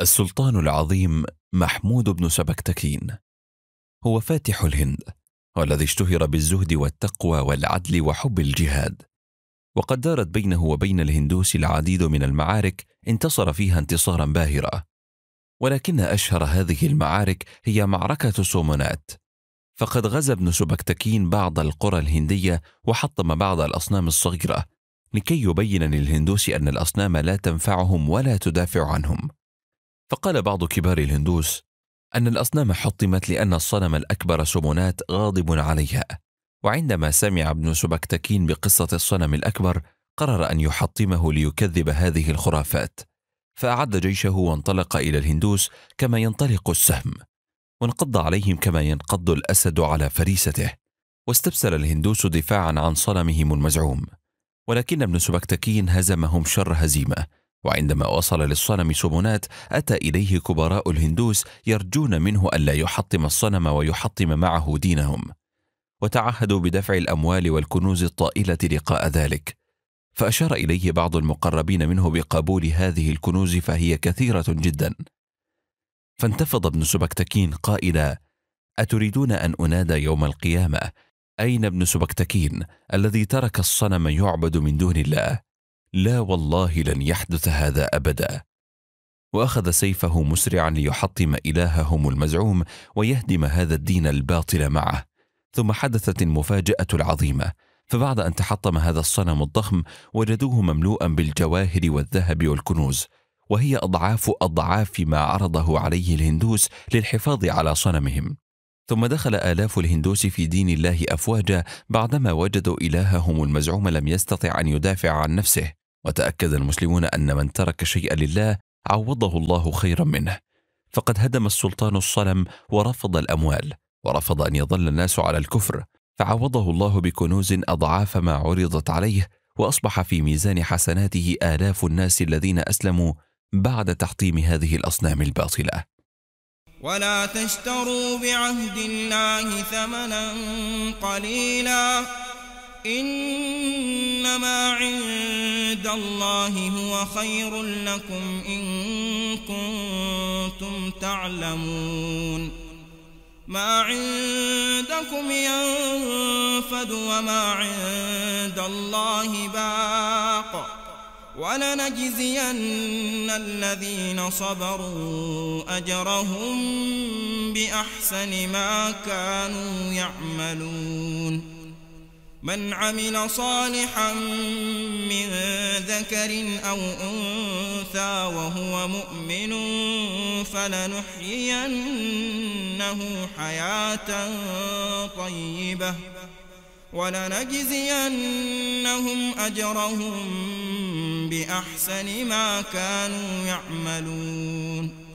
السلطان العظيم محمود بن سبكتكين هو فاتح الهند والذي اشتهر بالزهد والتقوى والعدل وحب الجهاد وقد دارت بينه وبين الهندوس العديد من المعارك انتصر فيها انتصارا باهرا ولكن أشهر هذه المعارك هي معركة سومونات فقد غزا ابن سبكتكين بعض القرى الهندية وحطم بعض الأصنام الصغيرة لكي يبين للهندوس أن الأصنام لا تنفعهم ولا تدافع عنهم فقال بعض كبار الهندوس أن الأصنام حطمت لأن الصنم الأكبر سومونات غاضب عليها وعندما سمع ابن سبكتكين بقصة الصنم الأكبر قرر أن يحطمه ليكذب هذه الخرافات فأعد جيشه وانطلق إلى الهندوس كما ينطلق السهم وانقض عليهم كما ينقض الأسد على فريسته واستبسل الهندوس دفاعا عن صنمهم المزعوم ولكن ابن سبكتكين هزمهم شر هزيمة وعندما وصل للصنم سبونات أتى إليه كبراء الهندوس يرجون منه ألا يحطم الصنم ويحطم معه دينهم وتعهدوا بدفع الأموال والكنوز الطائلة لقاء ذلك فأشار إليه بعض المقربين منه بقبول هذه الكنوز فهي كثيرة جدا فانتفض ابن سبكتكين قائلا أتريدون أن أنادى يوم القيامة أين ابن سبكتكين الذي ترك الصنم يعبد من دون الله لا والله لن يحدث هذا ابدا واخذ سيفه مسرعا ليحطم الههم المزعوم ويهدم هذا الدين الباطل معه ثم حدثت المفاجاه العظيمه فبعد ان تحطم هذا الصنم الضخم وجدوه مملوءا بالجواهر والذهب والكنوز وهي اضعاف اضعاف ما عرضه عليه الهندوس للحفاظ على صنمهم ثم دخل آلاف الهندوس في دين الله أفواجا بعدما وجدوا إلههم المزعوم لم يستطع أن يدافع عن نفسه وتأكد المسلمون أن من ترك شيئا لله عوضه الله خيرا منه فقد هدم السلطان الصنم ورفض الأموال ورفض أن يظل الناس على الكفر فعوضه الله بكنوز أضعاف ما عرضت عليه وأصبح في ميزان حسناته آلاف الناس الذين أسلموا بعد تحطيم هذه الأصنام الباطلة ولا تشتروا بعهد الله ثمنا قليلا إنما عند عند الله هو خير لكم إن كنتم تعلمون ما عندكم ينفد وما عند الله باق ولنجزين الذين صبروا أجرهم بأحسن ما كانوا يعملون من عمل صالحا من ذكر أو أنثى وهو مؤمن فلنحيينه حياة طيبة ولنجزينهم أجرهم بأحسن ما كانوا يعملون